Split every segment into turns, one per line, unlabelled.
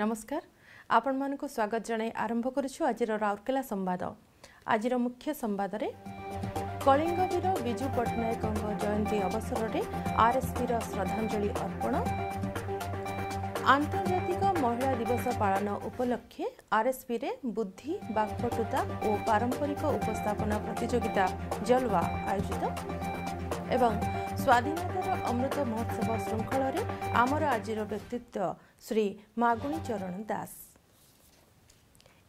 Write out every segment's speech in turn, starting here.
ନମସ୍କାର ଆପଣମାନଙ୍କୁ ସ୍ୱାଗତ ଜଣାଇ ଆରମ୍ଭ କରୁଛୁ ଆଜିର ରାଉରକେଲା ସମ୍ବାଦ ଆଜିର ମୁଖ୍ୟ ସମ୍ବାଦରେ କଳିଙ୍ଗ ବୀର ବିଜୁ ପଟ୍ଟନାୟକଙ୍କ ଜୟନ୍ତୀ ଅବସରରେ ଆର୍ଏସ୍ପିର ଶ୍ରଦ୍ଧାଞ୍ଜଳି ଅର୍ପଣ ଆନ୍ତର୍ଜାତିକ ମହିଳା ଦିବସ ପାଳନ ଉପଲକ୍ଷେ ଆର୍ଏସ୍ପିରେ ବୁଦ୍ଧି ବାକ୍ପଟୁତା ଓ ପାରମ୍ପରିକ ଉପସ୍ଥାପନା ପ୍ରତିଯୋଗିତା ଜଲୱା ଆୟୋଜିତ ଏବଂ ସ୍ୱାଧୀନତାର ଅମୃତ ମହୋତ୍ସବ ଶୃଙ୍ଖଳରେ ଆମର ଆଜିର ବ୍ୟକ୍ତିତ୍ୱ ଶ୍ରୀ ମାଗୁଣୀ ଚରଣ ଦାସ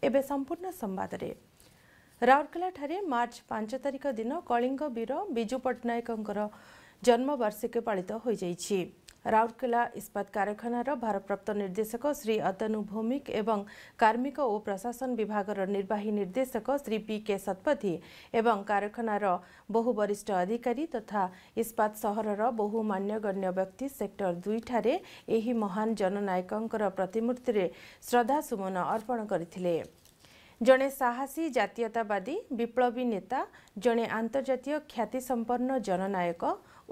ଏବେ ସମ୍ପୂର୍ଣ୍ଣ ସମ୍ବାଦରେ ରାଉରକେଲାଠାରେ ମାର୍ଚ୍ଚ ପାଞ୍ଚ ତାରିଖ ଦିନ କଳିଙ୍ଗ ବୀର ବିଜୁ ପଟ୍ଟନାୟକଙ୍କର ଜନ୍ମବାର୍ଷିକୀ ପାଳିତ ହୋଇଯାଇଛି राउरकेला इस्पात कारखाना र भारप्राप्त निर्देशक श्री अतनु भौमिक एवं कार्मिक ओ प्रशासन विभाग र निर्वाही निर्देशक श्री पीके शतपथी एखानार बहु वरिष्ठ अधिकारी तथा इस्पात सहरर बहु मान्यगण्य व्यक्ति सेक्टर दुई महान महान् जननायक प्रतिमूर्तिर श्रद्धा सुमन अर्पण साहसी जातीयतावादी विप्लवी नेता आंतरजातीय ख्याति संपन्न जननायक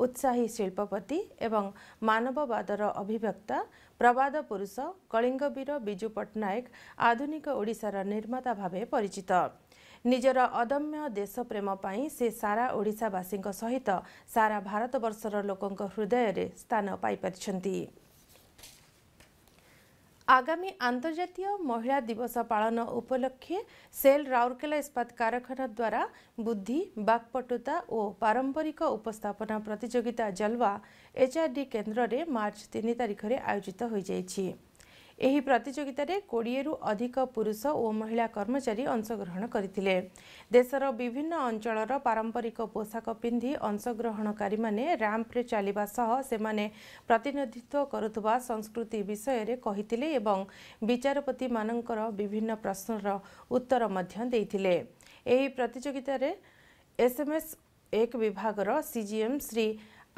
ଉତ୍ସାହୀ ଶିଳ୍ପପତି ଏବଂ ମାନବବାଦର ଅଭିବ୍ୟକ୍ତା ପ୍ରବାଦ ପୁରୁଷ କଳିଙ୍ଗବୀର ବିଜୁ ପଟ୍ଟନାୟକ ଆଧୁନିକ ଓଡ଼ିଶାର ନିର୍ମାତା ଭାବେ ପରିଚିତ ନିଜର ଅଦମ୍ୟ ଦେଶପ୍ରେମ ପାଇଁ ସେ ସାରା ଓଡ଼ିଶାବାସୀଙ୍କ ସହିତ ସାରା ଭାରତବର୍ଷର ଲୋକଙ୍କ ହୃଦୟରେ ସ୍ଥାନ ପାଇପାରିଛନ୍ତି ଆଗାମୀ ଆନ୍ତର୍ଜାତୀୟ ମହିଳା ଦିବସ ପାଳନ ଉପଲକ୍ଷେ ସେଲ୍ ରାଉରକେଲା ଇସ୍ପାତ କାରଖାନା ଦ୍ୱାରା ବୁଦ୍ଧି ବାକ୍ପଟୁତା ଓ ପାରମ୍ପରିକ ଉପସ୍ଥାପନା ପ୍ରତିଯୋଗିତା ଜଲ୍ୱା ଏଚ୍ଆର୍ଡି କେନ୍ଦ୍ରରେ ମାର୍ଚ୍ଚ ତିନି ତାରିଖରେ ଆୟୋଜିତ ହୋଇଯାଇଛି ଏହି ପ୍ରତିଯୋଗିତାରେ କୋଡ଼ିଏରୁ ଅଧିକ ପୁରୁଷ ଓ ମହିଳା କର୍ମଚାରୀ ଅଂଶଗ୍ରହଣ କରିଥିଲେ ଦେଶର ବିଭିନ୍ନ ଅଞ୍ଚଳର ପାରମ୍ପରିକ ପୋଷାକ ପିନ୍ଧି ଅଂଶଗ୍ରହଣକାରୀମାନେ ରାମ୍ପରେ ଚାଲିବା ସହ ସେମାନେ ପ୍ରତିନିଧିତ୍ୱ କରୁଥିବା ସଂସ୍କୃତି ବିଷୟରେ କହିଥିଲେ ଏବଂ ବିଚାରପତିମାନଙ୍କର ବିଭିନ୍ନ ପ୍ରଶ୍ନର ଉତ୍ତର ମଧ୍ୟ ଦେଇଥିଲେ ଏହି ପ୍ରତିଯୋଗିତାରେ ଏସ୍ଏମ୍ଏସ୍ ଏକ ବିଭାଗର CGM Shri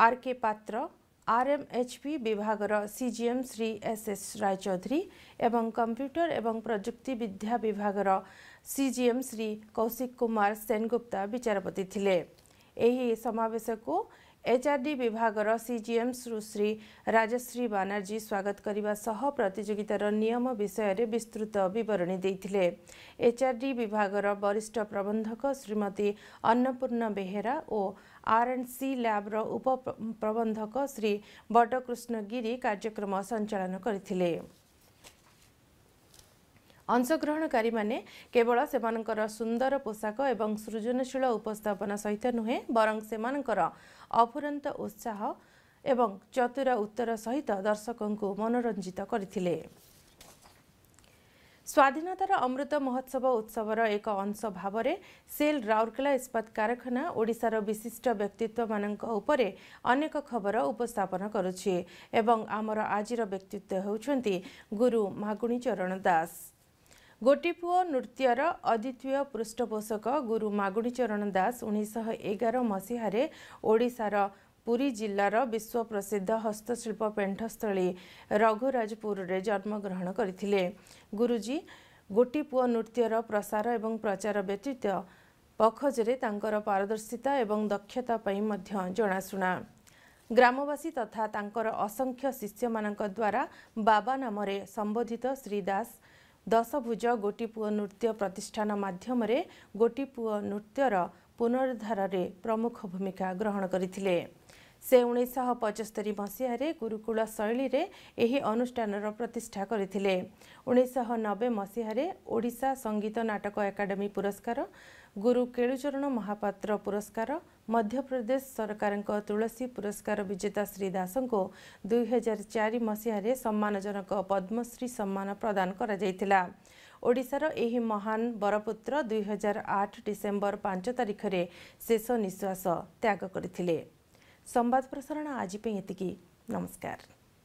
R K Patra RMHP ବିଭାଗର CGM Shri S S Raychaudhuri ଏବଂ କମ୍ପ୍ୟୁଟର ଏବଂ ପ୍ରଯୁକ୍ତିବିଦ୍ୟା ବିଭାଗର ସିଜିଏମ୍ ଶ୍ରୀ କୌଶିକ କୁମାର ସେନଗୁପ୍ତା ବିଚାରପତି ଥିଲେ ଏହି ସମାବେଶକୁ ଏଚ୍ଆର୍ଡି ବିଭାଗର ସିଜିଏମ୍ ସୁଶ୍ରୀ ରାଜଶ୍ରୀ ବାନାର୍ଜୀ ସ୍ୱାଗତ କରିବା ସହ ପ୍ରତିଯୋଗିତାର ନିୟମ ବିଷୟରେ ବିସ୍ତୃତ ବିବରଣୀ ଦେଇଥିଲେ ଏଚ୍ଆର୍ଡି ବିଭାଗର ବରିଷ୍ଠ ପ୍ରବନ୍ଧକ ଶ୍ରୀମତୀ ଅନ୍ନପୂର୍ଣ୍ଣ ବେହେରା ଓ ଆର୍ ଏଣ୍ଡ ସି ଲ୍ୟାବ୍ର ଉପପ୍ରବନ୍ଧକ ଶ୍ରୀ ବଡ଼କୃଷ୍ଣ ଗିରି କାର୍ଯ୍ୟକ୍ରମ ସଞ୍ଚାଳନ କରିଥିଲେ ଅଂଶଗ୍ରହଣକାରୀମାନେ କେବଳ ସେମାନଙ୍କର ସୁନ୍ଦର ପୋଷାକ ଏବଂ ସୃଜନଶୀଳ ଉପସ୍ଥାପନ ସହିତ ନୁହେଁ ବରଂ ସେମାନଙ୍କର ଅଫୁରନ୍ତ ଉତ୍ସାହ ଏବଂ ଚତୁର ଉତ୍ତର ସହିତ ଦର୍ଶକଙ୍କୁ ମନୋରଞ୍ଜିତ କରିଥିଲେ ସ୍ୱାଧୀନତାର ଅମୃତ ମହୋତ୍ସବ ଉତ୍ସବର ଏକ ଅଂଶ ଭାବରେ ସେଲ୍ ରାଉରକେଲା ଇସ୍ପାତ କାରଖାନା ଓଡ଼ିଶାର ବିଶିଷ୍ଟ ବ୍ୟକ୍ତିତ୍ୱମାନଙ୍କ ଉପରେ ଅନେକ ଖବର ଉପସ୍ଥାପନ କରୁଛି ଏବଂ ଆମର ଆଜିର ବ୍ୟକ୍ତିତ୍ୱ ହେଉଛନ୍ତି ଗୁରୁ ମାଗୁଣୀ ଚରଣ ଦାସ ଗୋଟିଏ ପୁଅ ନୃତ୍ୟର ଅଦ୍ୱିତୀୟ ପୃଷ୍ଠପୋଷକ ଗୁରୁ ମାଗୁଣୀ ଚରଣ ଦାସ ଉଣେଇଶହ ଏଗାର ମସିହାରେ ଓଡ଼ିଶାର ପୁରୀ ଜିଲ୍ଲାର ବିଶ୍ୱପ୍ରସିଦ୍ଧ ହସ୍ତଶିଳ୍ପ ପେଣ୍ଠସ୍ଥଳୀ ରଘୁରାଜପୁରରେ ଜନ୍ମଗ୍ରହଣ କରିଥିଲେ ଗୁରୁଜୀ ପୁଅ ନୃତ୍ୟର ପ୍ରସାର ଏବଂ ପ୍ରଚାର ବ୍ୟତୀତ ପଖଜରେ ତାଙ୍କର ପାରଦର୍ଶିତା ଏବଂ ଦକ୍ଷତା ପାଇଁ ମଧ୍ୟ ଜଣାଶୁଣା ଗ୍ରାମବାସୀ ତଥା ତାଙ୍କର ଅସଂଖ୍ୟ ଶିଷ୍ୟମାନଙ୍କ ଦ୍ୱାରା ବାବା ନାମରେ ସମ୍ବୋଧିତ ଶ୍ରୀ ଦାସ ଦଶଭୁଜ ପୁଅ ନୃତ୍ୟ ପ୍ରତିଷ୍ଠାନ ମାଧ୍ୟମରେ ପୁଅ ନୃତ୍ୟର ପୁନରୁଦ୍ଧାରରେ ପ୍ରମୁଖ ଭୂମିକା ଗ୍ରହଣ କରିଥିଲେ ସେ ଉଣେଇଶହ ପଞ୍ଚସ୍ତରୀ ମସିହାରେ ଗୁରୁକୁଳ ଶୈଳୀରେ ଏହି ଅନୁଷ୍ଠାନର ପ୍ରତିଷ୍ଠା କରିଥିଲେ ଉଣେଇଶହ ନବେ ମସିହାରେ ଓଡ଼ିଶା ସଙ୍ଗୀତ ନାଟକ ଏକାଡେମୀ ପୁରସ୍କାର ଗୁରୁ କେଳୁଚରଣ ମହାପାତ୍ର ପୁରସ୍କାର ମଧ୍ୟପ୍ରଦେଶ ସରକାରଙ୍କ ତୁଳସୀ ପୁରସ୍କାର ବିଜେତା ଶ୍ରୀ ଦାସଙ୍କୁ ଦୁଇହଜାର ଚାରି ମସିହାରେ ସମ୍ମାନଜନକ ପଦ୍ମଶ୍ରୀ ସମ୍ମାନ ପ୍ରଦାନ କରାଯାଇଥିଲା ଓଡ଼ିଶାର ଏହି ମହାନ ବରପୁତ୍ର ଦୁଇହଜାର ଆଠ ଡିସେମ୍ବର ପାଞ୍ଚ ତାରିଖରେ ଶେଷ ନିଶ୍ୱାସ ତ୍ୟାଗ କରିଥିଲେ ಸಂವಾದ ಪ್ರಸರಣ ಆಜಿಪೆ ಎತ್ತಿಗೆ ನಮಸ್ಕಾರ